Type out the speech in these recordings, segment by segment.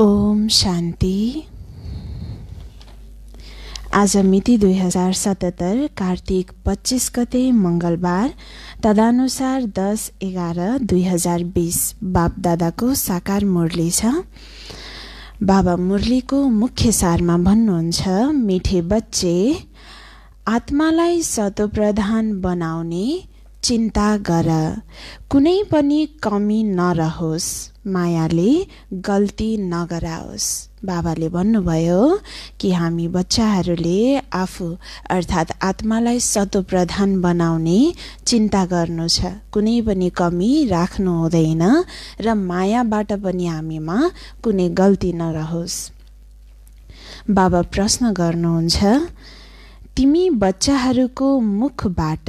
ओम शान्ति आज मिति दुई हजार सतहत्तर कार्तिक पच्चिस गते मङ्गलबार तदनुसार दस एघार दुई हजार बिस बापदादाको साकार मुरली छ बाबा मुरलीको मुख्य सारमा भन्नुहुन्छ मिठे बच्चे आत्मालाई प्रधान बनाउने चिन्ता गर कुनै पनि कमी नरहोस् मायाले गल्ती नगराओस् बाबाले भन्नुभयो कि हामी बच्चाहरूले आफू अर्थात् आत्मालाई सतोप्रधान बनाउने चिन्ता गर्नु छ कुनै पनि कमी राख्नु हुँदैन र मायाबाट पनि हामीमा कुनै गल्ती नरहोस् बाबा प्रश्न गर्नुहुन्छ तिमी बच्चाहरूको मुखबाट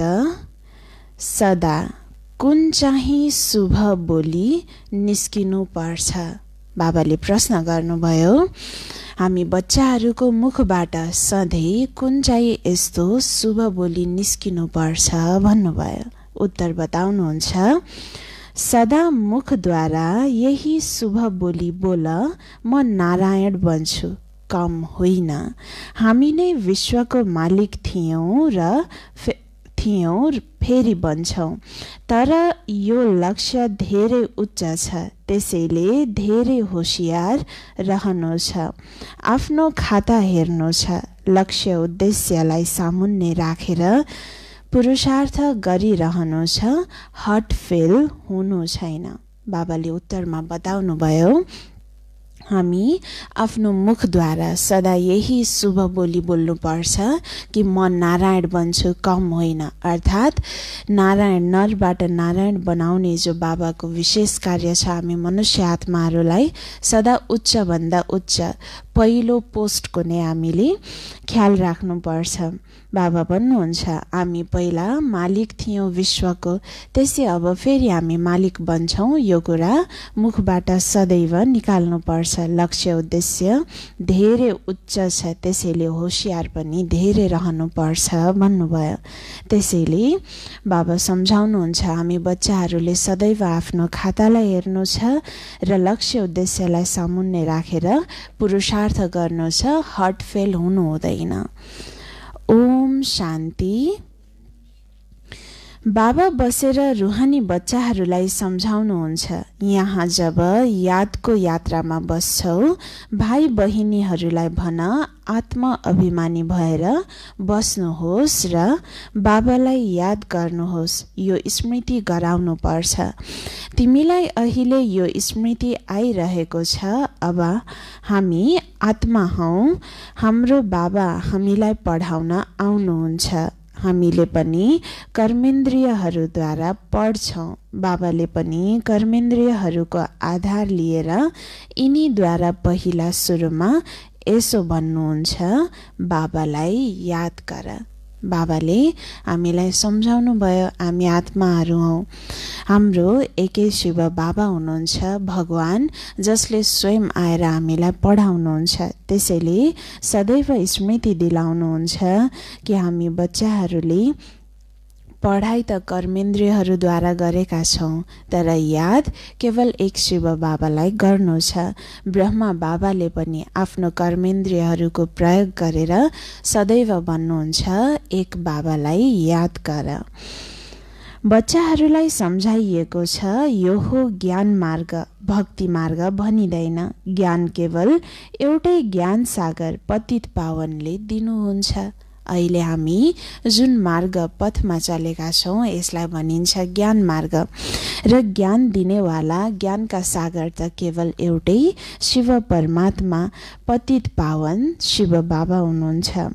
सदा कुन चाहिँ शुभ बोली निस्किनु पर्छ बाबाले प्रश्न गर्नुभयो हामी बच्चाहरूको मुखबाट सधैँ कुन चाहिँ यस्तो शुभ बोली निस्किनु पर्छ भन्नुभयो उत्तर बताउनुहुन्छ सदा मुखद्वारा यही शुभ बोली बोल म नारायण बन्छु कम होइन हामी नै विश्वको मालिक थियौँ र थियौँ फेरि भन्छौँ तर यो लक्ष्य धेरै उच्च छ त्यसैले धेरै होसियार रहनु छ आफ्नो खाता हेर्नु छ लक्ष्य उद्देश्यलाई सामुन्ने राखेर पुरुषार्थ गरिरहनु छ हट फेल हुनु छैन बाबाले उत्तरमा बताउनुभयो हामी आफ्नो मुखद्वारा सदा यही शुभ बोली बोल्नुपर्छ कि म नारायण बन्छु कम होइन अर्थात् नारायण नरबाट नारायण बनाउने जो बाबाको विशेष कार्य छ हामी मनुष्य आत्माहरूलाई सदा उच्चभन्दा उच्च पहिलो पोस्ट नै हामीले ख्याल राख्नुपर्छ बाबा भन्नुहुन्छ हामी पहिला मालिक थियौँ विश्वको त्यसै अब फेरि हामी मालिक बन्छौँ यो कुरा मुखबाट सदैव निकाल्नुपर्छ लक्ष्य उद्देश्य धेरै उच्च छ त्यसैले होसियार पनि धेरै रहनुपर्छ भन्नुभयो त्यसैले बाबा सम्झाउनुहुन्छ हामी बच्चाहरूले सदैव आफ्नो खातालाई हेर्नु छ र लक्ष्य उद्देश्यलाई सामुन्ने राखेर पुरुषार्थ गर्नु छ हर्ट फेल हुनु हुँदैन ओम शांति बाबा बसेर रुहानी बच्चाहरूलाई सम्झाउनुहुन्छ यहाँ जब यादको यात्रामा बस्छौ भाइ बहिनीहरूलाई भन आत्म अभिमानी भएर बस्नुहोस् र बाबालाई याद गर्नुहोस् यो स्मृति गराउनु पर्छ तिमीलाई अहिले यो स्मृति आइरहेको छ अब हामी आत्मा हौ हाम्रो बाबा हामीलाई पढाउन आउनुहुन्छ हामीले पनि कर्मेन्द्रियहरूद्वारा पढ्छौँ बाबाले पनि कर्मेन्द्रियहरूको आधार लिएर यिनीद्वारा पहिला सुरुमा यसो भन्नुहुन्छ बाबालाई याद गर बाबाले हामीलाई सम्झाउनु भयो हामी आत्माहरू हौ हाम्रो एकै शिव बाबा हुनुहुन्छ भगवान् जसले स्वयं आएर हामीलाई पढाउनुहुन्छ त्यसैले सदैव स्मृति दिलाउनुहुन्छ कि हामी बच्चाहरूले पढाइ त कर्मेन्द्रियहरूद्वारा गरेका छौँ तर याद केवल एक शिव बाबालाई गर्नु छ ब्रह्मा बाबाले पनि आफ्नो कर्मेन्द्रियहरूको प्रयोग गरेर सदैव भन्नुहुन्छ एक बाबालाई याद गर बच्चाहरूलाई सम्झाइएको छ यो हो ज्ञान मार्ग भक्ति मार्ग भनिँदैन ज्ञान केवल एउटै ज्ञान सागर पतित पावनले दिनुहुन्छ अहिले हामी जुन मार्ग पथमा चलेका छौँ यसलाई भनिन्छ ज्ञान मार्ग र ज्ञान दिनेवाला ज्ञानका सागर त केवल एउटै शिव परमात्मा पतित पावन शिव बाबा हुनुहुन्छ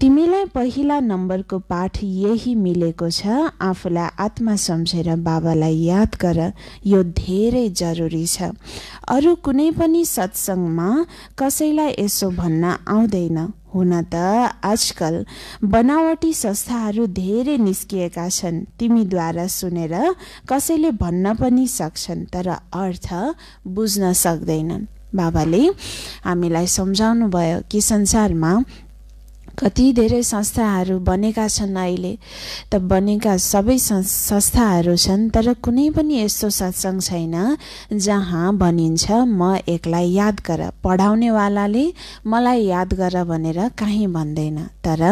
तिमीलाई पहिला नम्बरको पाठ यही मिलेको छ आफूलाई आत्मा सम्झेर बाबालाई याद गर यो धेरै जरुरी छ अरू कुनै पनि सत्सङ्गमा कसैलाई यसो भन्न आउँदैन हुन त आजकल बनावटी संस्थाहरू धेरै निस्किएका छन् तिमीद्वारा सुनेर कसैले भन्न पनि सक्छन् तर अर्थ बुझ्न सक्दैनन् बाबाले हामीलाई सम्झाउनु भयो कि संसारमा कति धेरै संस्थाहरू बनेका छन् अहिले त बनेका सबै संस्थाहरू छन् तर कुनै पनि यस्तो सत्सङ्ग छैन जहाँ भनिन्छ म एकलाई याद गर पढाउनेवालाले मलाई याद गर भनेर काहीँ भन्दैन तर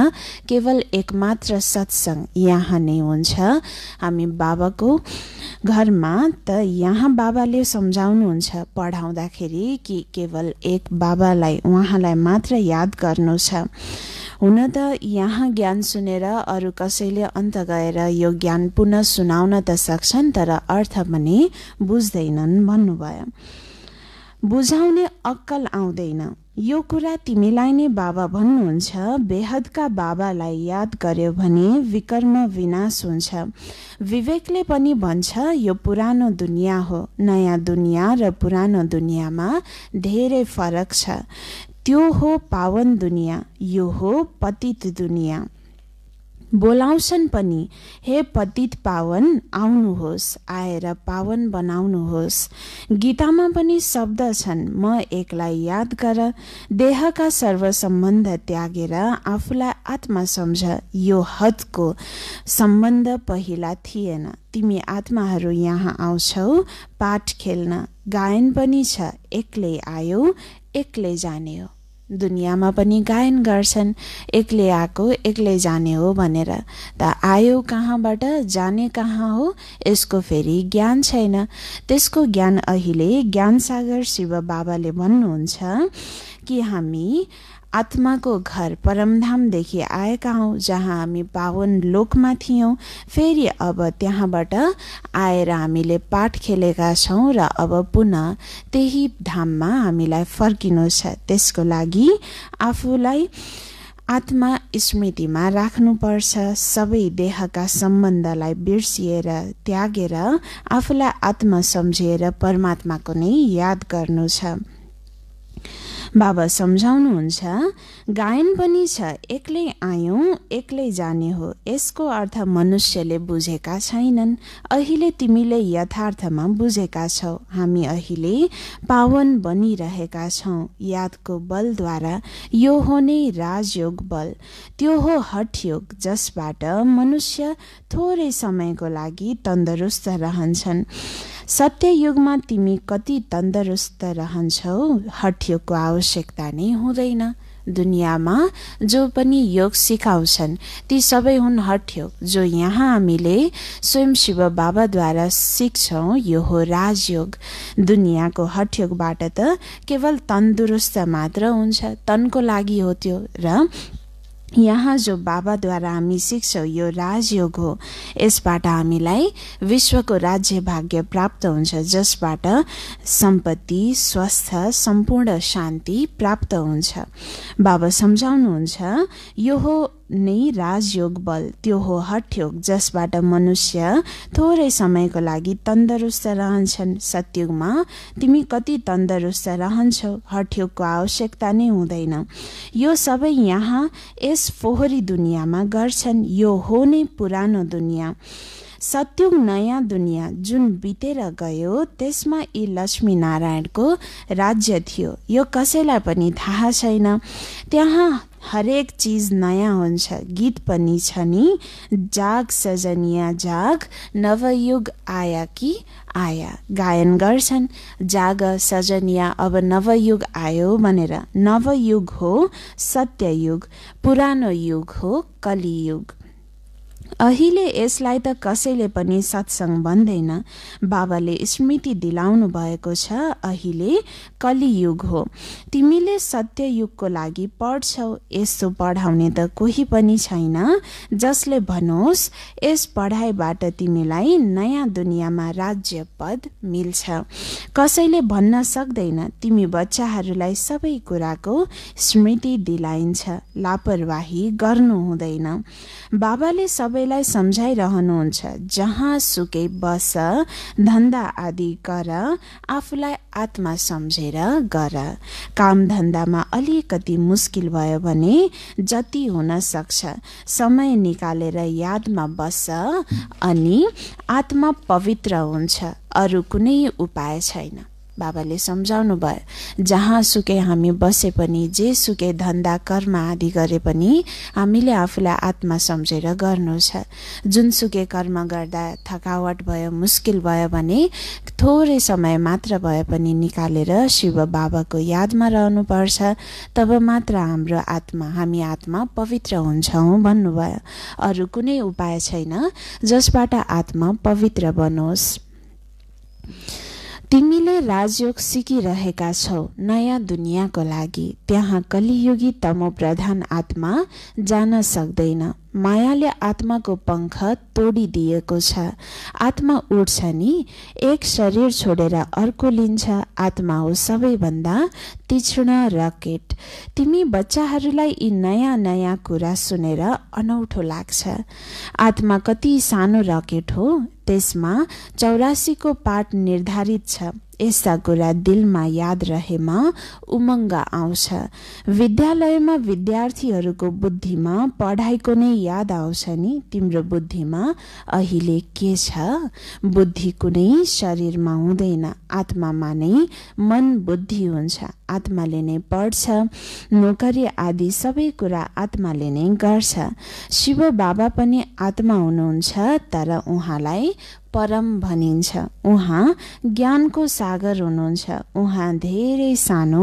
केवल एकमात्र सत्सङ्ग यहाँ नै हुन्छ हामी बाबाको घरमा त यहाँ बाबाले सम्झाउनुहुन्छ पढाउँदाखेरि कि केवल एक बाबालाई उहाँलाई मात्र याद गर्नु छ हुन त यहाँ ज्ञान सुनेर अरू कसैले अन्त गएर यो ज्ञान पुनः सुनाउन त सक्छन् तर अर्थ पनि बुझ्दैनन् भन्नुभयो बुझाउने अक्कल आउँदैन यो कुरा तिमीलाई नै बाबा भन्नुहुन्छ बेहदका बाबालाई याद गर्यो भने विकर्म विनाश हुन्छ विवेकले पनि भन्छ यो पुरानो दुनियाँ हो नयाँ दुनियाँ र पुरानो दुनियाँमा धेरै फरक छ त्यो हो पावन दुनियाँ यो हो पतित दुनियाँ बोलाउँछन् पनि हे पतित पावन आउनुहोस् आएर पावन बनाउनुहोस् गीतामा पनि शब्द छन् म एकलाई याद गर देहका सम्बन्ध त्यागेर आफूलाई आत्मा सम्झ यो हदको सम्बन्ध पहिला थिएन तिमी आत्माहरू यहाँ आउँछौ पाठ खेल्न गायन पनि छ एक्लै आयो एक्लै जाने हो दुनियाँमा पनि गायन गर्छन् एक्लै आएको एक्लै जाने हो भनेर त आयो कहाँबाट जाने कहाँ हो यसको फेरि ज्ञान छैन त्यसको ज्ञान अहिले सागर शिव बाबाले भन्नुहुन्छ कि हामी आत्माको घर परमधामदेखि आएका हौँ जहाँ हामी पावन लोकमा थियौँ फेरि अब त्यहाँबाट आएर हामीले पाठ खेलेका छौँ र अब पुनः त्यही धाममा हामीलाई फर्किनु छ त्यसको लागि आफूलाई आत्मा स्मृतिमा राख्नुपर्छ सबै देहका सम्बन्धलाई बिर्सिएर त्यागेर आफूलाई आत्मा सम्झिएर परमात्माको नै याद गर्नु छ बाबा सम्झाउनुहुन्छ गायन पनि छ एक्लै आयौँ एक्लै जाने हो यसको अर्थ मनुष्यले बुझेका छैनन् अहिले तिमीले यथार्थमा बुझेका छौ हामी अहिले पावन बनिरहेका छौँ यादको बलद्वारा यो हो नै राजयोग बल त्यो हो हठयोग जसबाट मनुष्य थोरै समयको लागि तन्दुरुस्त रहन्छन् सत्ययुगमा तिमी कति तन्दुरुस्त रहन्छौ हठयोगको आवश्यकता नै हुँदैन दुनियाँमा जो पनि योग सिकाउँछन् ती सबै हुन् हठयोग जो यहाँ हामीले स्वयं शिव बाबाद्वारा सिक्छौँ यो हो राजयोग दुनियाँको हठयोगबाट त केवल तन्दुरुस्त मात्र हुन्छ तनको लागि हो त्यो र यहाँ जो बाबाद्वारा हामी सिक्छौँ यो राजयोग हो यसबाट हामीलाई विश्वको राज्य भाग्य प्राप्त हुन्छ जसबाट सम्पत्ति स्वास्थ्य सम्पूर्ण शान्ति प्राप्त हुन्छ बाबा सम्झाउनुहुन्छ यो हो नै राजयोग बल त्यो हो हठयोग जसबाट मनुष्य थोरै समयको लागि तन्दुरुस्त रहन्छन् सत्युगमा तिमी कति तन्दुरुस्त रहन्छौ हठयोगको आवश्यकता नै हुँदैन यो सबै यहाँ यस फोहोरी दुनियाँमा गर्छन् यो हो नै पुरानो दुनियाँ सत्युग नयाँ दुनियाँ जुन बितेर गयो त्यसमा यी लक्ष्मीनारायणको राज्य थियो यो कसैलाई पनि थाहा छैन त्यहाँ हरेक चिज नयाँ हुन्छ गीत पनि छ नि जाग सजनिया जाग नवयुग आया कि आया गायन गर्छन् जाग सजनिया अब नवयुग आयो भनेर नवयुग हो सत्ययुग पुरानो युग हो कलियुग अहिले यसलाई त कसैले पनि सत्सङ भन्दैन बाबाले स्मृति दिलाउनु भएको छ अहिले कलियुग हो तिमीले सत्ययुगको लागि पढ्छौ यसो पढाउने त कोही पनि छैन जसले भनोस् यस पढाइबाट तिमीलाई नयाँ दुनियाँमा राज्य पद मिल्छ कसैले भन्न सक्दैन तिमी बच्चाहरूलाई सबै कुराको स्मृति दिलाइन्छ लापरवाही गर्नु हुँदैन बाबाले सबै सबैलाई सम्झाइरहनुहुन्छ जहाँ सुकै बस धन्दा आदि गर आफूलाई आत्मा सम्झेर गर काम धन्दामा अलिकति मुस्किल भयो भने जति हुन सक्छ समय निकालेर यादमा बस अनि आत्मा पवित्र हुन्छ अरू कुनै उपाय छैन बाबाले सम्झाउनु भयो जहाँ सुके हामी बसे पनि जे सुके धन्दा कर्म आदि गरे पनि हामीले आफूलाई आत्मा सम्झेर गर्नु छ जुनसुकै कर्म गर्दा थकावट भयो मुस्किल भयो भने थोरै समय मात्र भए पनि निकालेर शिव बाबाको यादमा रहनुपर्छ तब मात्र हाम्रो आत्मा हामी आत्मा पवित्र हुन्छौँ भन्नुभयो अरू कुनै उपाय छैन जसबाट आत्मा पवित्र बनोस् तिमीले राजयोग सिकिरहेका छौ नयाँ दुनियाँको लागि त्यहाँ कलियुगी तमो प्रधान आत्मा जान सक्दैन मायाले आत्माको पङ्ख तोडिदिएको छ आत्मा उठ्छ नि एक शरीर छोडेर अर्को लिन्छ आत्मा हो सबैभन्दा तीक्ष्ण रकेट तिमी बच्चाहरूलाई यी नयाँ नयाँ कुरा सुनेर अनौठो लाग्छ आत्मा कति सानो रकेट हो त्यसमा चौरासीको पाठ निर्धारित छ यस्ता कुरा दिलमा याद रहेमा उमङ्ग आउँछ विद्यालयमा विद्यार्थीहरूको बुद्धिमा पढाइको नै याद आउँछ नि तिम्रो बुद्धिमा अहिले के छ बुद्धि कुनै शरीरमा हुँदैन आत्मामा नै मन बुद्धि हुन्छ आत्माले नै पढ्छ नोकरी आदि सबै कुरा आत्माले नै गर्छ शिव बाबा पनि आत्मा हुनुहुन्छ तर उहाँलाई परम भनिन्छ उहाँ ज्ञानको सागर हुनुहुन्छ उहाँ धेरै सानो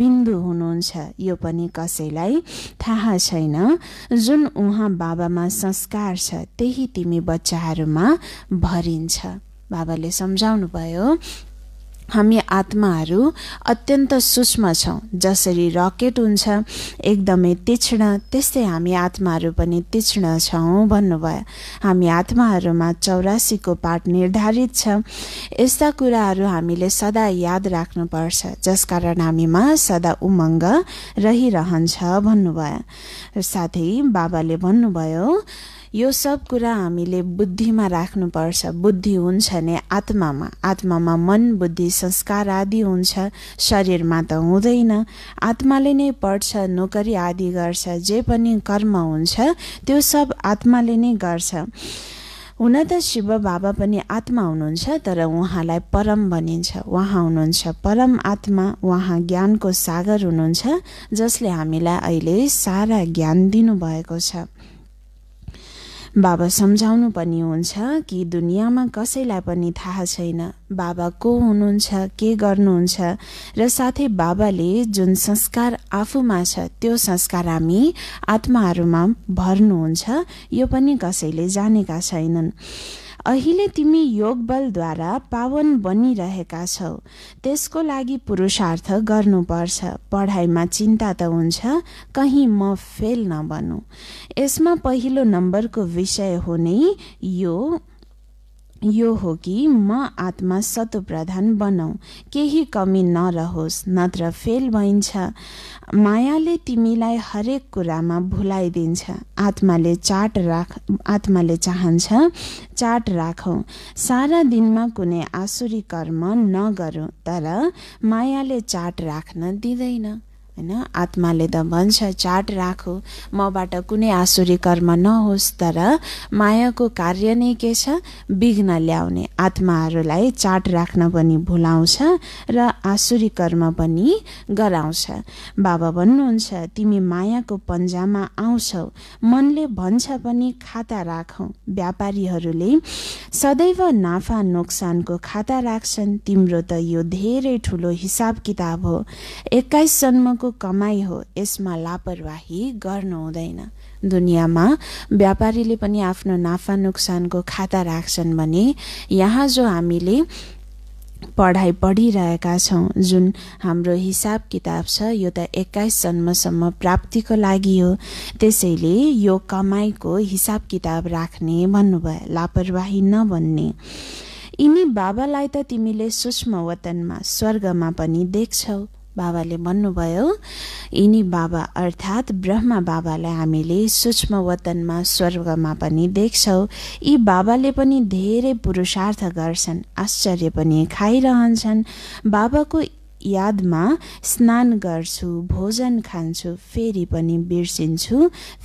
बिन्दु हुनुहुन्छ यो पनि कसैलाई थाहा छैन जुन उहाँ बाबामा संस्कार छ त्यही तिमी बच्चाहरूमा भरिन्छ बाबाले सम्झाउनु भयो हामी आत्माहरू अत्यन्त सूक्ष्म छौँ जसरी रकेट हुन्छ एकदमै तीक्ष्ण त्यस्तै हामी आत्माहरू पनि तीक्ष्ण छौँ भन्नुभयो हामी आत्माहरूमा चौरासीको पाठ निर्धारित छ यस्ता कुराहरू हामीले सदा याद राख्नुपर्छ जसकारण हामीमा सदा उमङ्ग रहिरहन्छ भन्नुभयो साथै बाबाले भन्नुभयो यो सब कुरा हामीले बुद्धिमा राख्नुपर्छ बुद्धि हुन्छ भने आत्मामा आत्मामा मन बुद्धि संस्कार आदि हुन्छ शरीरमा त हुँदैन आत्माले नै पढ्छ नोकरी आदि गर्छ जे पनि कर्म हुन्छ त्यो सब आत्माले नै गर्छ हुन त शिव बाबा पनि आत्मा हुनुहुन्छ तर उहाँलाई परम भनिन्छ उहाँ हुनुहुन्छ परम आत्मा उहाँ ज्ञानको सागर हुनुहुन्छ जसले हामीलाई अहिले सारा ज्ञान दिनुभएको छ बाबा सम्झाउनु पनि हुन्छ कि दुनियाँमा कसैलाई पनि थाहा छैन बाबा को हुनुहुन्छ के गर्नुहुन्छ र साथै बाबाले जुन संस्कार आफूमा छ त्यो संस्कार हामी आत्माहरूमा भर्नुहुन्छ यो पनि कसैले जानेका छैनन् अहिले तिमी योग बलद्वारा पावन बनिरहेका छौ त्यसको लागि पुरुषार्थ गर्नुपर्छ पढाइमा चिन्ता त हुन्छ कहीँ म फेल नबनु यसमा पहिलो नम्बरको विषय हो नै यो यो हो कि म आत्मा सतो प्रधान बनाऊ केही कमी नरहोस् नत्र फेल भइन्छ मायाले तिमीलाई हरेक कुरामा भुलाइदिन्छ आत्माले चाट राख आत्माले चाहन्छ चाट राखौँ सारा दिनमा कुनै आसुरी कर्म नगरौँ तर मायाले चाट राख्न दिँदैन होइन आत्माले त भन्छ चाट राखो मबाट कुनै आसुरी कर्म नहोस् तर मायाको कार्य नै के छ विघ्न ल्याउने आत्माहरूलाई चाट राख्न पनि भुलाउँछ र आसुरी कर्म पनि गराउँछ बाबा भन्नुहुन्छ तिमी मायाको पन्जामा आउँछौ मनले भन्छ पनि खाता राखौ व्यापारीहरूले सदैव नाफा नोक्सानको खाता राख्छन् तिम्रो त यो धेरै ठुलो हिसाब किताब हो एक्काइस जन्मको कमाई हो यसमा लापरवाही गर्नु हुँदैन दुनियाँमा व्यापारीले पनि आफ्नो नाफा नोक्सानको खाता राख्छन् भने यहाँ जो हामीले पढाइ पढिरहेका छौँ जुन हाम्रो हिसाब किताब छ यो त एक्काइस जन्मसम्म प्राप्तिको लागि हो त्यसैले यो कमाइको हिसाब किताब राख्ने भन्नुभयो लापरवाही नभन्ने यिनी बाबालाई त तिमीले सूक्ष्म वतनमा स्वर्गमा पनि देख्छौ बाबाले भन्नुभयो यिनी बाबा अर्थात् ब्रह्मा बाबालाई हामीले सूक्ष्म वतनमा स्वर्गमा पनि देख्छौँ यी बाबाले पनि धेरै पुरुषार्थ गर्छन् आश्चर्य पनि खाइरहन्छन् बाबाको यादमा स्नान गर्छु भोजन खान्छु फेरि पनि बिर्सिन्छु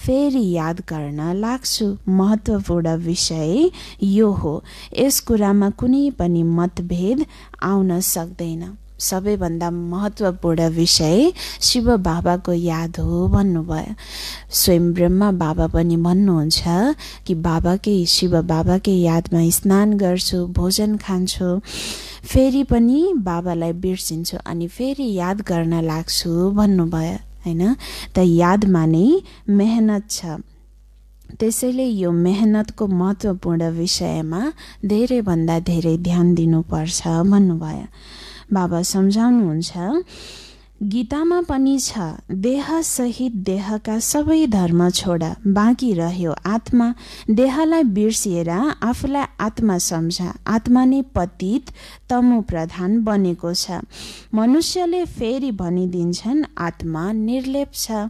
फेरि याद गर्न लाग्छु महत्त्वपूर्ण विषय यो हो यस कुरामा कुनै पनि मतभेद आउन सक्दैन सबैभन्दा महत्त्वपूर्ण विषय शिव बाबाको याद हो भन्नुभयो स्वयं ब्रह्मा बाबा पनि भन्नुहुन्छ कि बाबाकै शिव बाबाकै यादमा स्नान गर्छु भोजन खान्छु फेरि पनि बाबालाई बिर्सिन्छु अनि फेरि याद गर्न लाग्छु भन्नुभयो होइन त यादमा नै मेहनत छ त्यसैले यो मेहनतको महत्त्वपूर्ण विषयमा धेरैभन्दा धेरै ध्यान दिनुपर्छ भन्नुभयो बाबा सम्झाउनुहुन्छ गीतामा पनि छ देह सहित देहका सबै धर्म छोड बाँकी रह्यो आत्मा देहलाई बिर्सिएर आफूलाई आत्मा सम्झ आत्मा नै पतित तमु प्रधान बनेको छ मनुष्यले फेरि भनिदिन्छन् आत्मा निर्लेप छ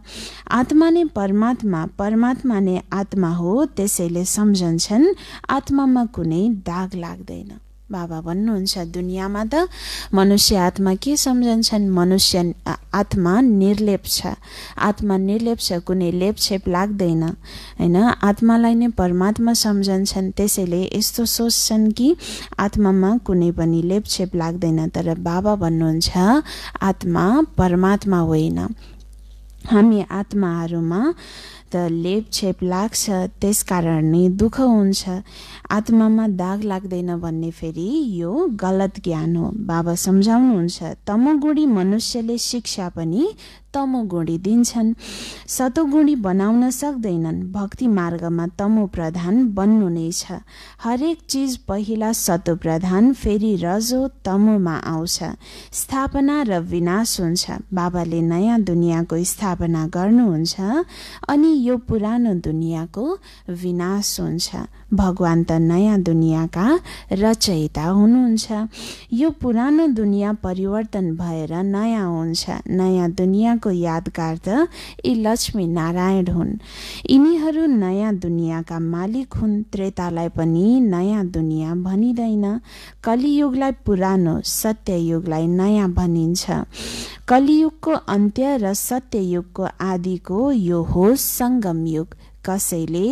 आत्मा नै परमात्मा परमात्मा नै आत्मा हो त्यसैले सम्झन्छन् आत्मामा कुनै दाग लाग्दैन बाबा भन्नुहुन्छ दुनियाँमा त मनुष्य आत्मा के सम्झन्छन् मनुष्य आत्मा निर्लेप छ आत्मा निर्लेप छ कुनै लेपछेप लाग्दैन होइन आत्मालाई नै परमात्मा सम्झन्छन् त्यसैले यस्तो सोच्छन् कि आत्मामा कुनै पनि लेपछेप लाग्दैन तर बाबा भन्नुहुन्छ आत्मा परमात्मा होइन हामी आत्माहरूमा त लेपछेप लाग्छ त्यस कारण नै दुःख हुन्छ आत्मामा दाग लाग्दैन भन्ने फेरि यो गलत ज्ञान हो बाबा सम्झाउनुहुन्छ तमगुडी मनुष्यले शिक्षा पनि तमोगुणी दिन्छन् सतोगुणी बनाउन सक्दैनन् भक्ति मार्गमा तमो प्रधान बन्नु नै छ हरेक चिज पहिला सतो प्रधान फेरि रजो तमोमा आउँछ स्थापना र विनाश हुन्छ बाबाले नयाँ दुनियाँको स्थापना गर्नुहुन्छ अनि यो पुरानो दुनियाँको विनाश हुन्छ भगवान् त नयाँ दुनियाँका रचयिता हुनुहुन्छ यो पुरानो दुनियाँ परिवर्तन भएर नयाँ हुन्छ नयाँ दुनियाँको यादगार त यी लक्ष्मी नारायण हुन् यिनीहरू नयाँ दुनियाँका मालिक हुन् त्रेतालाई पनि नयाँ दुनियाँ भनिँदैन कलियुगलाई पुरानो सत्ययुगलाई नयाँ भनिन्छ कलियुगको अन्त्य र सत्ययुगको आदिको यो हो सङ्गम युग कसैले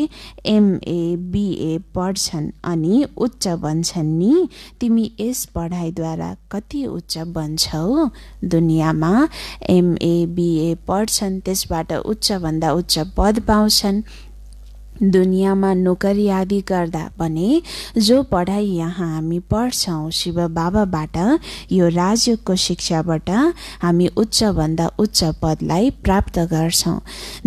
एमए बिए पढ्छन् अनि उच्च बन्छन् नि तिमी यस पढाइद्वारा कति उच्च बन्छौ दुनियाँमा एमए बिए पढ्छन् त्यसबाट उच्चभन्दा उच्च पद पाउँछन् दुनियाँमा नोकरी आदि गर्दा भने जो पढाइ यहाँ हामी पढ्छौँ शिव बाबाबाट यो राजयोगको शिक्षाबाट हामी उच्चभन्दा उच्च पदलाई प्राप्त गर्छौँ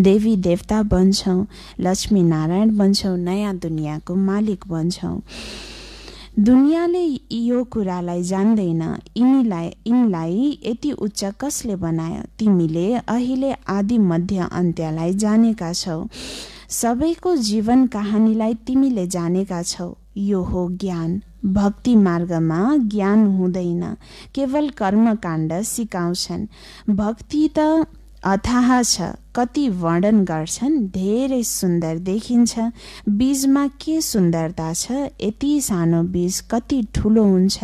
देवी देवता बन्छौँ नारायण बन्छौँ नयाँ दुनियाँको मालिक बन्छौँ दुनियाँले यो कुरालाई जान्दैन यिनीलाई यिनलाई यति उच्च कसले बनायो तिमीले अहिले आदि मध्य अन्त्यलाई जानेका छौ सबैको जीवन कहानीलाई तिमीले जानेका छौ यो हो ज्ञान भक्ति मार्गमा ज्ञान हुँदैन केवल कर्मकाण्ड सिकाउँछन् भक्ति त अथाह छ कति वर्णन गर्छन् धेरै सुन्दर देखिन्छ बीजमा के सुन्दरता छ यति सानो बीज कति ठुलो हुन्छ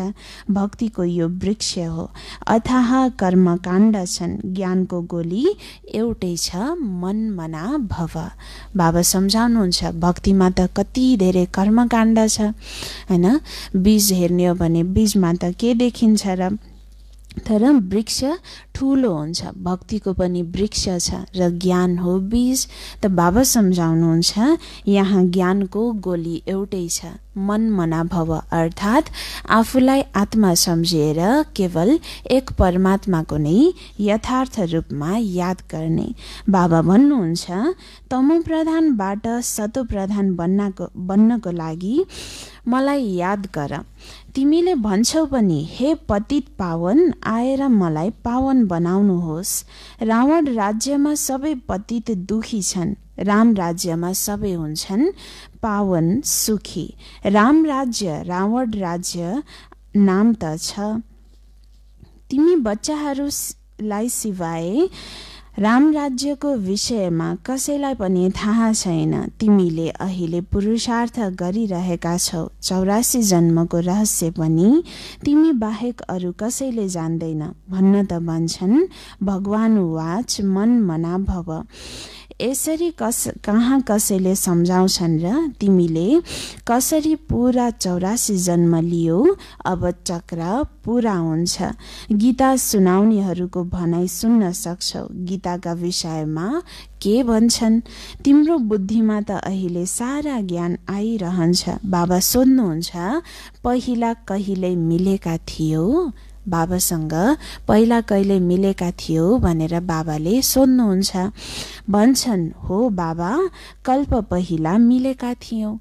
भक्तिको यो वृक्ष हो अथाह कर्मकाण्ड छन् ज्ञानको गोली एउटै छ मनमना भव बाबा सम्झाउनुहुन्छ भक्तिमा त कति धेरै कर्मकाण्ड छ होइन बीज हेर्ने हो भने बीजमा त के देखिन्छ र तर वृक्ष ठुलो हुन्छ भक्तिको पनि वृक्ष छ र ज्ञान हो बीज त बाबा सम्झाउनुहुन्छ यहाँ ज्ञानको गोली एउटै छ मन मना भव अर्थात् आफूलाई आत्मा सम्झिएर केवल एक परमात्माको नै यथार्थ रूपमा याद गर्ने बाबा भन्नुहुन्छ तमो प्रधानबाट सतो प्रधान बन्नको बन्नको लागि मलाई याद गर तिमीले भन्छौ पनि हे पतित पावन आएर मलाई पावन बनाउनुहोस् रावण राज्यमा सबै पतित दुखी छन् राम राज्यमा सबै हुन्छन् पावन सुखी राम राज्य रावण राज्य नाम त छ तिमी बच्चाहरूलाई सिवाए राम राज्यको विषयमा कसैलाई पनि थाहा छैन तिमीले अहिले पुरुषार्थ गरिरहेका छौ चौरासी जन्मको रहस्य पनि तिमी बाहेक अरू कसैले जान्दैन भन्न त भन्छन् भगवान् वाच मन मना भव यसरी कस कहाँ कसैले सम्झाउँछन् र तिमीले कसरी पुरा चौरासी जन्म लियो अब चक्र पुरा हुन्छ गीता सुनाउनेहरूको भनाइ सुन्न सक्छौ गीताका विषयमा के भन्छन् तिम्रो बुद्धिमा त अहिले सारा ज्ञान आइरहन्छ बाबा सोध्नुहुन्छ पहिला कहिले मिलेका थियो बाबासँग पहिला कहिले मिलेका थियौ भनेर बाबाले सोध्नुहुन्छ भन्छन् हो बाबा कल्प पहिला मिलेका थियौ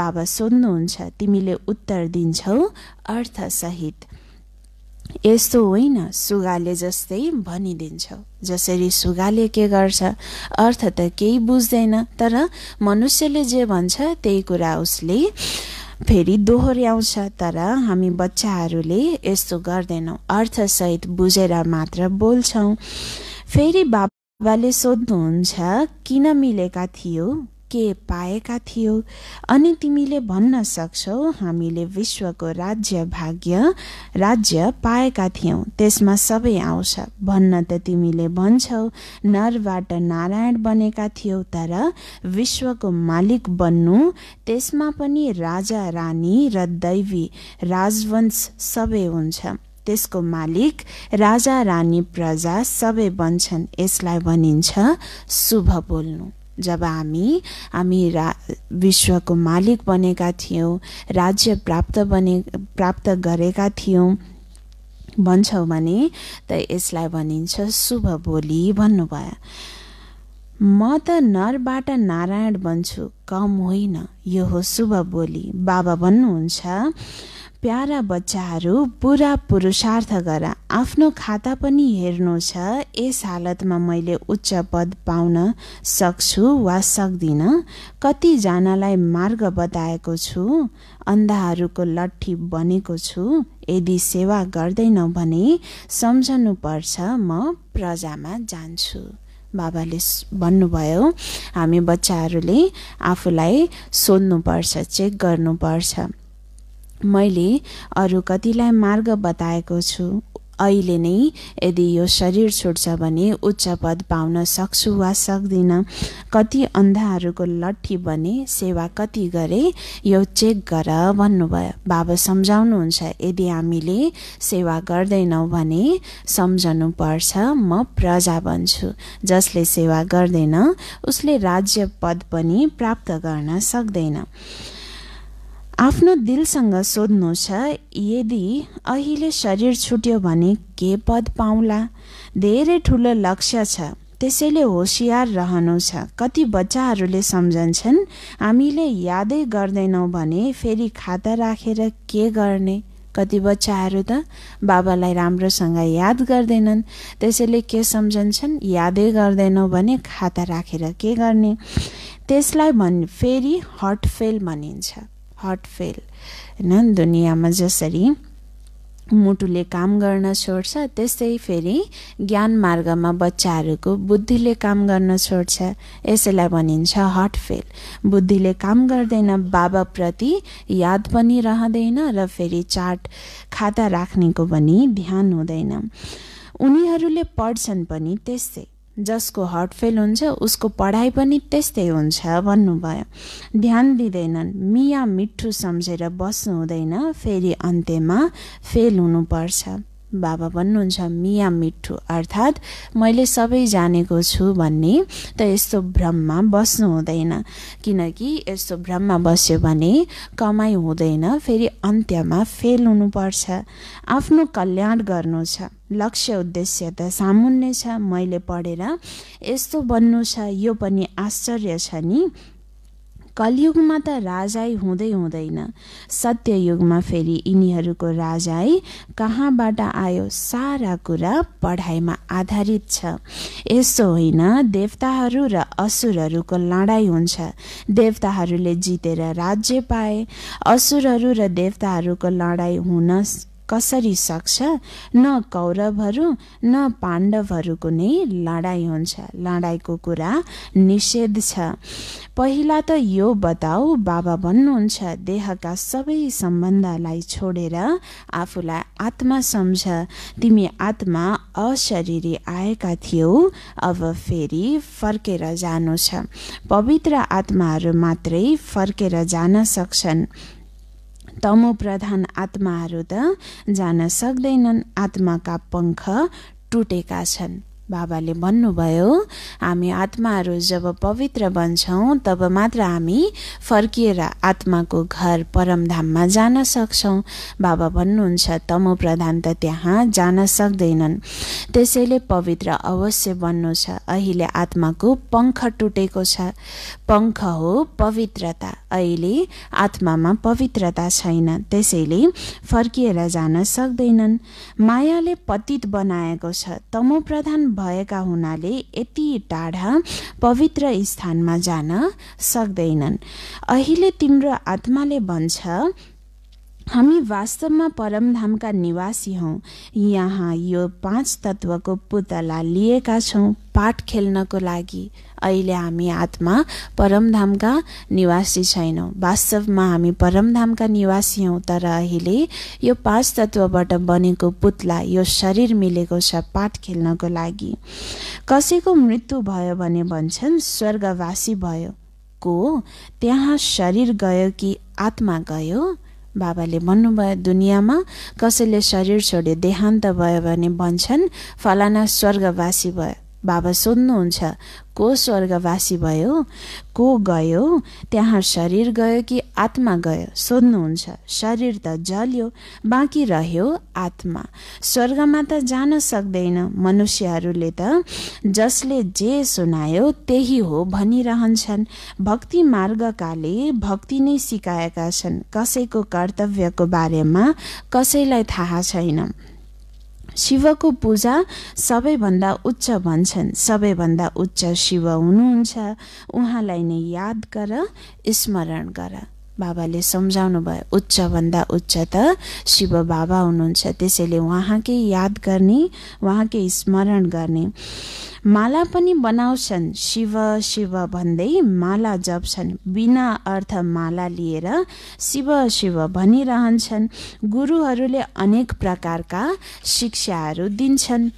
बाबा सोध्नुहुन्छ तिमीले उत्तर दिन्छौ अर्थसहित यस्तो होइन सुगाले जस्तै भनिदिन्छौ जसरी सुगाले के गर्छ अर्थ त केही बुझ्दैन तर मनुष्यले जे भन्छ त्यही कुरा उसले फेरि दोहोऱ्याउँछ तर हामी बच्चाहरूले यस्तो गर्दैनौँ अर्थसहित बुझेर मात्र बोल्छौँ फेरि बाबाले सोध्नुहुन्छ किन मिलेका थियो के पाएका थियौ अनि तिमीले भन्न सक्छौ हामीले विश्वको राज्य भाग्य राज्य पाएका थियौँ त्यसमा सबै आउँछ भन्न त तिमीले भन्छौ नरबाट नारायण बनेका थियौ तर विश्वको मालिक बन्नु त्यसमा पनि राजा रानी र दैवी राजवंश सबै हुन्छ त्यसको मालिक राजा रानी प्रजा सबै बन्छन् यसलाई भनिन्छ शुभ बोल्नु जब हामी हामी रा विश्वको मालिक बनेका थियौँ राज्य प्राप्त बने प्राप्त गरेका थियौँ भन्छौँ भने त यसलाई भनिन्छ शुभ बोली भन्नुभयो म त नरबाट नारायण बन्छु कम होइन यो हो शुभ बोली बाबा भन्नुहुन्छ प्यारा बच्चाहरू पुरा पुरुषार्थ गर आफ्नो खाता पनि हेर्नु छ यस हालतमा मैले उच्च पद पाउन सक्छु वा सक्दिनँ कतिजनालाई मार्ग बताएको छु अन्धाहरूको लट्ठी बनेको छु यदि सेवा गर्दैनौ भने पर्छ म प्रजामा जान्छु बाबाले भन्नुभयो हामी बच्चाहरूले आफूलाई सोध्नुपर्छ चेक गर्नुपर्छ मैले अरू कतिलाई मार्ग बताएको छु अहिले नै यदि यो शरीर छुट्छ भने उच्च पद पाउन सक्छु वा सक्दिनँ कति अन्धाहरूको लट्ठी बने सेवा कति गरे यो चेक गर भन्नुभयो बाबा सम्झाउनुहुन्छ यदि हामीले सेवा गर्दैनौँ भने सम्झनु पर्छ म प्रजा बन्छु जसले सेवा गर्दैन उसले राज्य पद पनि प्राप्त गर्न सक्दैन आफ्नो दिलसँग सोध्नु छ यदि अहिले शरीर छुट्यो भने के पद पाउला धेरै ठुलो लक्ष्य छ त्यसैले होसियार रहनु छ कति बच्चाहरूले सम्झन्छन् हामीले यादै गर्दैनौँ भने फेरि खाता राखेर के गर्ने कति बच्चाहरू त बाबालाई राम्रोसँग याद गर्दैनन् त्यसैले के सम्झन्छन् यादै गर्दैनौँ भने खाता राखेर के गर्ने त्यसलाई भन् फेरि हट फेल भनिन्छ हट फेल होइन दुनियाँमा जसरी मुटुले काम गर्न छोड्छ त्यस्तै फेरि ज्ञान मार्गमा बच्चाहरूको बुद्धिले काम गर्न छोड्छ यसैलाई भनिन्छ हट फेल बुद्धिले काम गर्दैन बाबाप्रति याद पनि रहँदैन र फेरि चाट खाता राख्नेको पनि ध्यान हुँदैन उनीहरूले पढ्छन् पनि त्यस्तै जसको हर्ट फेल हुन्छ उसको पढाइ पनि त्यस्तै हुन्छ भन्नुभयो ध्यान दिँदैनन् मिया मिठो सम्झेर बस्नु हुँदैन फेरि अन्त्यमा फेल हुनुपर्छ बाबा भन्नुहुन्छ मिया मिठो अर्थात् मैले सबै जानेको छु भन्ने त यस्तो भ्रममा बस्नु हुँदैन किनकि यस्तो भ्रममा बस्यो भने कमाइ हुँदैन फेरि अन्त्यमा फेल हुनुपर्छ आफ्नो कल्याण गर्नु छ लक्ष्य उद्देश्य त सामुन्ने छ मैले पढेर यस्तो बन्नु छ यो पनि आश्चर्य छ नि कलयुगमा त राजाई हुँदै हुँदैन सत्ययुगमा फेरि यिनीहरूको राजाई कहाँबाट आयो सारा कुरा पढाइमा आधारित छ यस्तो होइन देवताहरू र असुरहरूको लडाइँ हुन्छ देवताहरूले जितेर राज्य पाए असुरहरू र देवताहरूको लडाइँ हुन कसरी सक्छ न कौरवहरू न पाण्डवहरूको नै लडाइँ हुन्छ लडाइँको कुरा निषेध छ पहिला त यो बताऊ बाबा भन्नुहुन्छ देहका सबै सम्बन्धलाई छोडेर आफूलाई आत्मा सम्झ तिमी आत्मा अशरीरी आएका थियौ अब फेरि फर्केर जानु छ पवित्र आत्माहरू मात्रै फर्केर जान सक्छन् तमो प्रधान आत्माहरू त जान सक्दैनन् आत्माका पङ्ख टुटेका छन् बाबाले भन्नुभयो हामी आत्माहरू जब पवित्र बन्छौँ तब मात्र हामी फर्किएर आत्माको घर परमधाममा जान सक्छौँ बाबा भन्नुहुन्छ तमो प्रधान त त्यहाँ जान सक्दैनन् त्यसैले पवित्र अवश्य बन्नु छ अहिले आत्माको पङ्ख टुटेको छ पङ्ख हो पवित्रता अहिले आत्मामा पवित्रता छैन त्यसैले फर्किएर जान सक्दैनन् मायाले पतित बनाएको छ तमो प्रधान भएका हुनाले यति टाढा पवित्र स्थानमा जान सक्दैनन् अहिले तिम्रो आत्माले भन्छ हामी वास्तवमा परमधामका निवासी हौ यहाँ यो पाँच तत्त्वको पुतला लिएका छौँ पाठ खेल्नको लागि अहिले हामी आत्मा परमधामका निवासी छैनौँ वास्तवमा हामी परमधामका निवासी हौँ तर अहिले यो पाँच तत्त्वबाट बनेको पुतला यो शरीर मिलेको छ पाठ खेल्नको लागि कसैको मृत्यु भयो भने भन्छन् स्वर्गवासी भयो को त्यहाँ शरीर गयो कि आत्मा गयो बाबाले भन्नुभयो दुनियाँमा कसैले शरीर छोड्यो देहान्त भयो भने भन्छन् फलाना स्वर्गवासी भयो बाबा सोध्नुहुन्छ को स्वर्गवासी भयो को गयो त्यहाँ शरीर गयो कि आत्मा गयो सोध्नुहुन्छ शरीर त जल्यो बाँकी रह्यो आत्मा स्वर्गमा त जान सक्दैन मनुष्यहरूले त जसले जे सुनायो त्यही हो भनिरहन्छन् भक्ति मार्गकाले भक्ति नै सिकाएका छन् कसैको कर्तव्यको बारेमा कसैलाई थाहा छैन शिवको पूजा सबैभन्दा उच्च भन्छन् सबैभन्दा उच्च शिव हुनुहुन्छ उहाँलाई नै याद गर स्मरण गर बाबाले सम्झाउनु भयो उच्चभन्दा उच्च त शिव बाबा हुनुहुन्छ त्यसैले उहाँकै याद गर्ने उहाँकै स्मरण गर्ने माला पनि बनाउँछन् शिव शिव भन्दै माला जप्छन् बिना अर्थ माला लिएर शिव शिव भनिरहन्छन् गुरुहरूले अनेक प्रकारका शिक्षाहरू दिन्छन्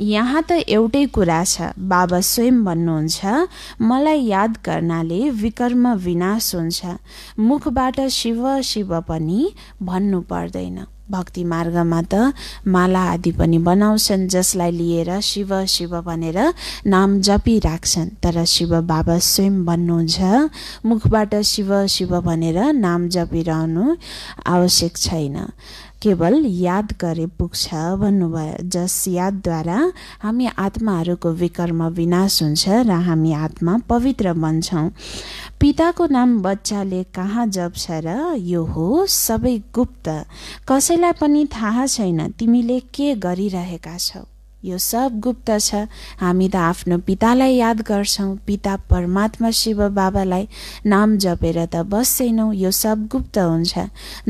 यहाँ त एउटै कुरा छ बाबा स्वयं भन्नुहुन्छ मलाई याद गर्नाले विकर्म विनाश हुन्छ मुखबाट शिव शिव पनि भन्नु पर्दैन भक्ति मार्गमा त माला आदि पनि बनाउँछन् जसलाई लिएर शिव शिव भनेर नाम जपिराख्छन् तर शिव बाबा स्वयं भन्नुहुन्छ मुखबाट शिव शिव भनेर नाम जपिरहनु आवश्यक छैन केवल याद गरे पुग्छ भन्नुभयो जस यादद्वारा हामी आत्माहरूको विकर्म विनाश हुन्छ र हामी आत्मा पवित्र बन्छौँ पिताको नाम बच्चाले कहाँ जप्छ र यो हो सबै गुप्त कसैलाई पनि थाहा छैन तिमीले के गरिरहेका छौ यो सब गुप्त छ हामी त आफ्नो पितालाई याद गर्छौँ पिता परमात्मा शिव बाबालाई नाम जपेर त बस्दैनौँ यो सब गुप्त हुन्छ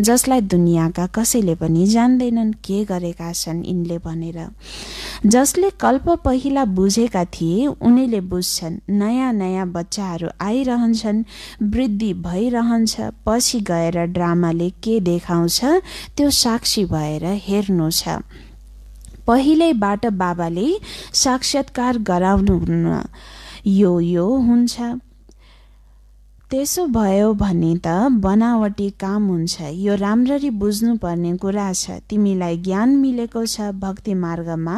जसलाई दुनियाँका कसैले पनि जान्दैनन् के गरेका छन् यिनले भनेर जसले कल्प पहिला बुझेका थिए उनीले बुझ्छन् नयाँ नयाँ बच्चाहरू आइरहन्छन् वृद्धि भइरहन्छ पछि गएर ड्रामाले के देखाउँछ त्यो साक्षी भएर हेर्नु छ पहिल्यैबाट बाबाले साक्षात्कार गराउनुहुन्न यो यो हुन्छ त्यसो भयो भने त बनावटी काम हुन्छ यो राम्ररी बुझ्नुपर्ने कुरा छ तिमीलाई ज्ञान मिलेको छ भक्ति मार्गमा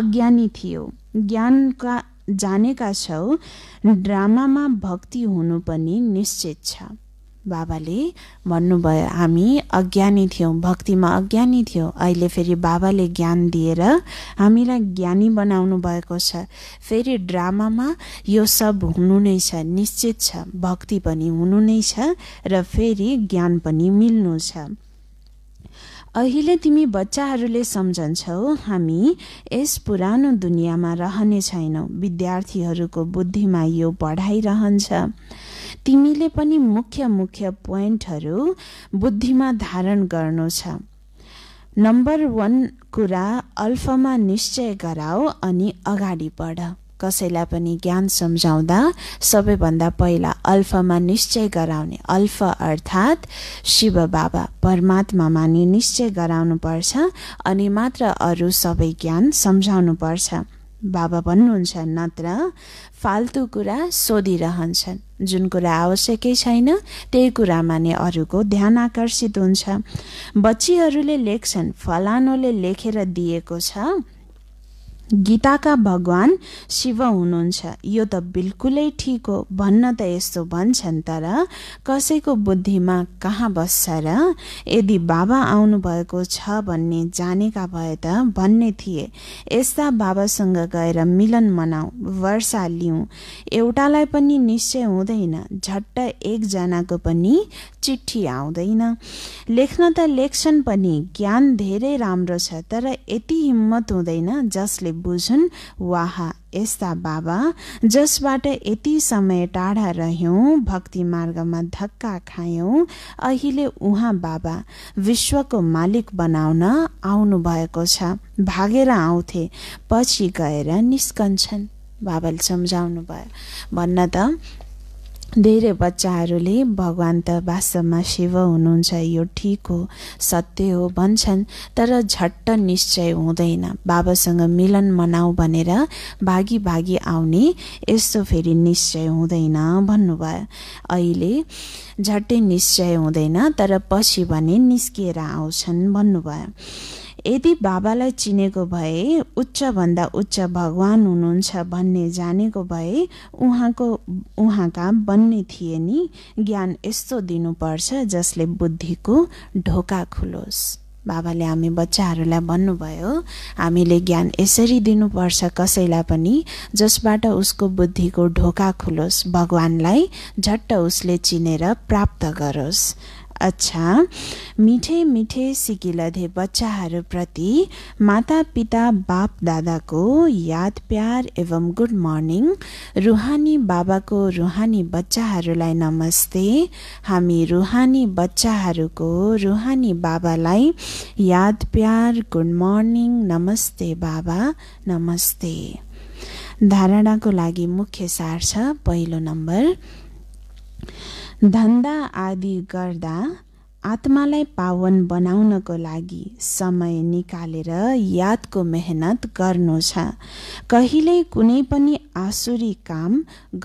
अज्ञानी थियो ज्ञानका जानेका छौ ड्रामामा भक्ति हुनु पनि निश्चित छ बाबाले भन्नुभयो हामी अज्ञानी थियौँ भक्तिमा अज्ञानी थियौँ अहिले फेरि बाबाले ज्ञान दिएर हामीलाई ज्ञानी बनाउनु भएको छ फेरि ड्रामामा यो सब हुनु नै छ निश्चित छ भक्ति पनि हुनु नै छ र फेरि ज्ञान पनि मिल्नु छ अहिले तिमी बच्चाहरूले सम्झन्छौ हामी यस पुरानो दुनियाँमा रहने छैनौँ विद्यार्थीहरूको बुद्धिमा यो पढाइ रहन्छ तिमीले पनि मुख्य मुख्य पोइन्टहरू बुद्धिमा धारण गर्नु छ नम्बर वान कुरा अल्फामा निश्चय गराऊ अनि अगाडि बढ कसैलाई पनि ज्ञान सम्झाउँदा सबैभन्दा पहिला अल्फामा निश्चय गराउने अल्फ अर्थात् शिव बाबा परमात्मामा मानि निश्चय गराउनुपर्छ अनि मात्र अरू सबै ज्ञान सम्झाउनुपर्छ बाबा भन्नुहुन्छ नत्र फाल्तु कुरा सोधिरहन्छन् जुन कुरा आवश्यकै छैन त्यही कुरामा नै अरूको ध्यान आकर्षित हुन्छ बच्चीहरूले लेख्छन् फलानोले लेखेर दिएको छ गीताका भगवान शिव हुनुहुन्छ यो त बिल्कुलै ठिक हो भन्न त यस्तो भन्छन् तर कसैको बुद्धिमा कहाँ बस्छ र यदि बाबा आउनुभएको छ भन्ने जानेका भए त भन्ने थिए यस्ता बाबासँग गएर मिलन मनाऊ वर्षा लिउँ एउटालाई पनि निश्चय हुँदैन झट्ट एकजनाको पनि चिठी आउँदैन लेख्न त लेख्छन् पनि ज्ञान धेरै राम्रो छ तर यति हिम्मत हुँदैन जसले बुझुन् वाहा यस्ता बाबा जसबाट यति समय टाढा रह्यौँ भक्ति मार्गमा धक्का खायौँ अहिले उहाँ बाबा विश्वको मालिक बनाउन आउनुभएको छ भागेर आउँथे पछि गएर निस्कन्छन् बाबाले सम्झाउनु भयो भन्न त धेरै बच्चाहरूले भगवान् त वास्तवमा शिव हुनुहुन्छ यो ठिक हो सत्य हो भन्छन् तर झट्ट निश्चय हुँदैन बाबासँग मिलन मनाऊ भनेर भागी भागी आउने यस्तो फेरि निश्चय हुँदैन भन्नुभयो अहिले झट्टै निश्चय हुँदैन तर पछि भने निस्किएर आउँछन् भन्नुभयो यदि बाबालाई चिनेको भए उच्चभन्दा उच्च भगवान हुनुहुन्छ भन्ने जानेको भए उहाँको उहाँका बन्ने थिए नि ज्ञान यस्तो दिनुपर्छ जसले बुद्धिको ढोका खुलोस् बाबाले हामी बच्चाहरूलाई भन्नुभयो हामीले ज्ञान यसरी दिनुपर्छ कसैलाई पनि जसबाट उसको बुद्धिको ढोका खुलोस् भगवान्लाई झट्ट उसले चिनेर प्राप्त गरोस् अच्छा मिठे मिठे सिकिलधे बच्चाहरूप्रति पिता बाप दादाको याद प्यार एवं गुड मर्निङ रुहानी बाबाको रुहानी बच्चाहरूलाई नमस्ते हामी रुहानी बच्चाहरूको रुहानी बाबालाई याद प्यार गुड मर्निङ नमस्ते बाबा नमस्ते धारणाको लागि मुख्य सार छ पहिलो नम्बर धन्दा आदि गर्दा आत्मालाई पावन बनाउनको लागि समय निकालेर यादको मेहनत गर्नु छ कहिले कुनै पनि आसुरी काम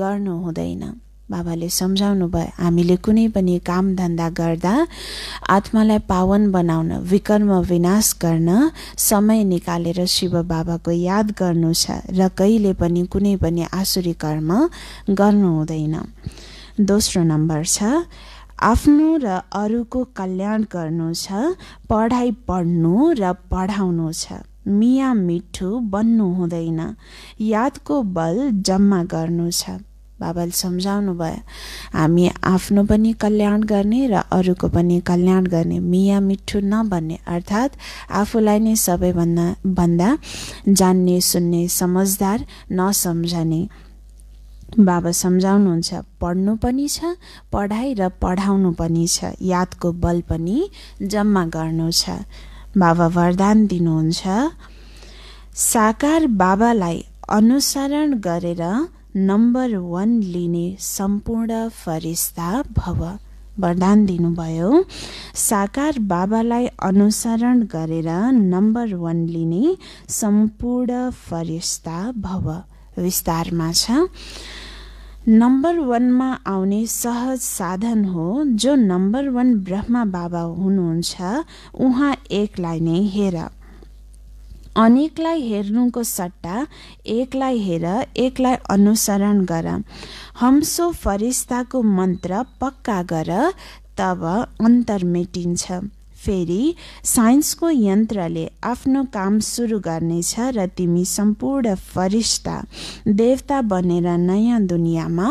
गर्नु हुँदैन बाबाले सम्झाउनु भयो हामीले कुनै पनि काम धन्दा गर्दा आत्मालाई पावन बनाउन विकर्म विनाश गर्न समय निकालेर शिव बाबाको याद गर्नु छ र कहिले पनि कुनै पनि आसुरी कर्म गर्नु हुँदैन दोस्रो नम्बर छ आफ्नो र अरूको कल्याण गर्नु छ पढाइ पढ्नु र पढाउनु छ मिया मिठो बन्नु हुँदैन यादको बल जम्मा गर्नु छ बाबाले सम्झाउनु भयो हामी आफ्नो पनि कल्याण गर्ने र अरूको पनि कल्याण गर्ने मिया मिठो नबन्ने अर्थात् आफूलाई नै सबैभन्दा भन्दा जान्ने सुन्ने समझदार नसम्झने बाबा सम्झाउनुहुन्छ पढ्नु पनि छ पढाइ र पढाउनु पनि छ यादको बल पनि जम्मा गर्नु छ बाबा वरदान दिनुहुन्छ साकार बाबालाई अनुसरण गरेर नम्बर वान लिने सम्पूर्ण फरिस्ता भव वरदान दिनुभयो साकार बाबालाई अनुसरण गरेर नम्बर वान लिने सम्पूर्ण फरिस्ता भव विस्तारमा छ नम्बर वानमा आउने सहज साधन हो जो नम्बर वान ब्रह्मा बाबा हुनुहुन्छ उहाँ एकलाई नै हेर अनेकलाई हेर्नुको सट्टा एकलाई हेर एकलाई अनुसरण गर हम्सो फरिस्ताको मन्त्र पक्का गर तब अन्तर मेटिन्छ फेरि साइन्सको यन्त्रले आफ्नो काम सुरु गर्नेछ र तिमी सम्पूर्ण फरिस्ता देवता बनेर नयाँ दुनियाँमा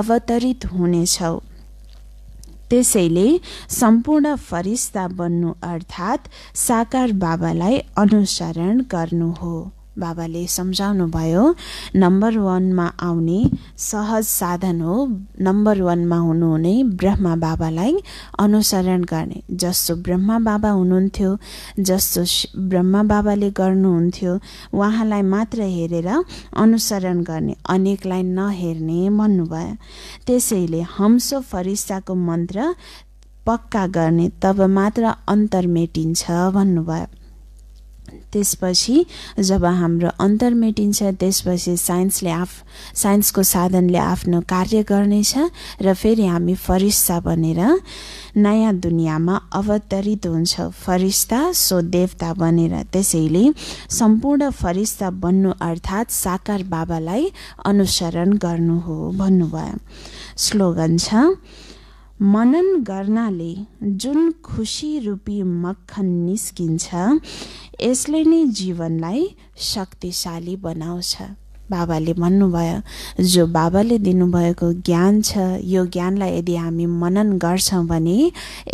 अवतरित हुनेछौ त्यसैले सम्पूर्ण फरिस्ता बन्नु अर्थात् साकार बाबालाई अनुसरण गर्नु हो बाबाले भयो नम्बर वानमा आउने सहज साधन हो नम्बर वानमा हुनुहुने ब्रह्मा बाबालाई अनुसरण गर्ने जस्तो ब्रह्मा बाबा हुनुहुन्थ्यो जस्तो ब्रह्मा बाबाले गर्नुहुन्थ्यो उहाँलाई मात्र हेरेर अनुसरण गर्ने अनेकलाई नहेर्ने भन्नुभयो त्यसैले हम्सो फरिस्ताको मन्त्र पक्का गर्ने तब मात्र अन्तर मेटिन्छ भन्नुभयो त्यसपछि जब हाम्रो अन्तर मेटिन्छ त्यसपछि साइन्सले आफ साइन्सको साधनले आफ्नो कार्य गर्नेछ र फेरि हामी फरिस्ता बनेर नयाँ दुनियाँमा अवतरित हुन्छ फरिस्ता सो देवता बनेर त्यसैले सम्पूर्ण फरिस्ता बन्नु अर्थात् साकार बाबालाई अनुसरण गर्नु हो भन्नुभयो स्लोगन छ मनन गर्नाले जुन खुसी रूपी मक्खन निस्किन्छ यसले नै जीवनलाई शक्तिशाली बनाउँछ बाबाले भन्नुभयो जो बाबाले दिनुभएको ज्ञान छ यो ज्ञानलाई यदि हामी मनन गर्छौँ भने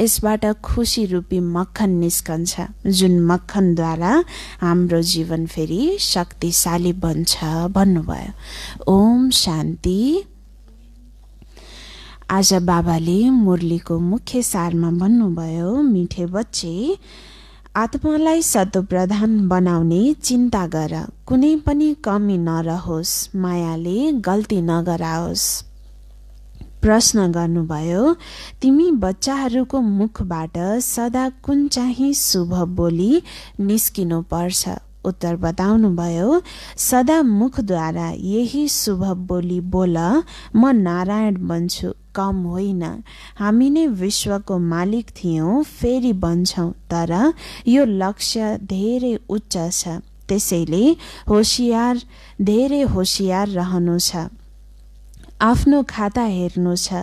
यसबाट खुसी रूपी मक्खन निस्कन्छ जुन मक्खनद्वारा हाम्रो जीवन फेरि शक्तिशाली बन्छ भन्नुभयो ओम शान्ति आज बाबाले मुरलीको मुख्य सारमा भन्नुभयो मिठे बच्चे आत्मालाई सत्वप्रधान बनाउने चिन्ता गर कुनै पनि कमी नरहोस् मायाले गल्ती नगराओस् प्रश्न गर्नुभयो तिमी बच्चाहरूको मुखबाट सदा कुन चाहिँ शुभ बोली निस्किनुपर्छ उत्तर बताउनुभयो सदा मुखद्वारा यही शुभ बोली बोल म नारायण बन्छु कम होइन हामी नै विश्वको मालिक थियौँ फेरि बन्छौँ तर यो लक्ष्य धेरै उच्च छ त्यसैले होसियार धेरै होसियार रहनु छ आफ्नो खाता हेर्नु छ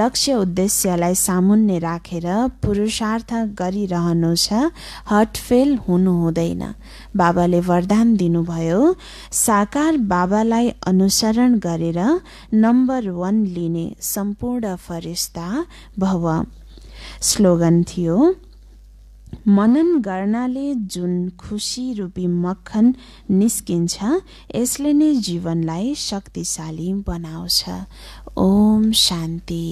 लक्ष्य उद्देश्यलाई सामुन्ने राखेर रा, पुरुषार्थ गरिरहनु छ हटफेल हुनु हुँदैन बाबाले वरदान दिनुभयो साकार बाबालाई अनुसरण गरेर नम्बर वन लिने सम्पूर्ण फरिस्ता भव स्लोगन थियो मनन गर्नाले जुन खुसी रूपी मक्खन निस्किन्छ यसले नै जीवनलाई शक्तिशाली बनाउँछ ओम शान्ति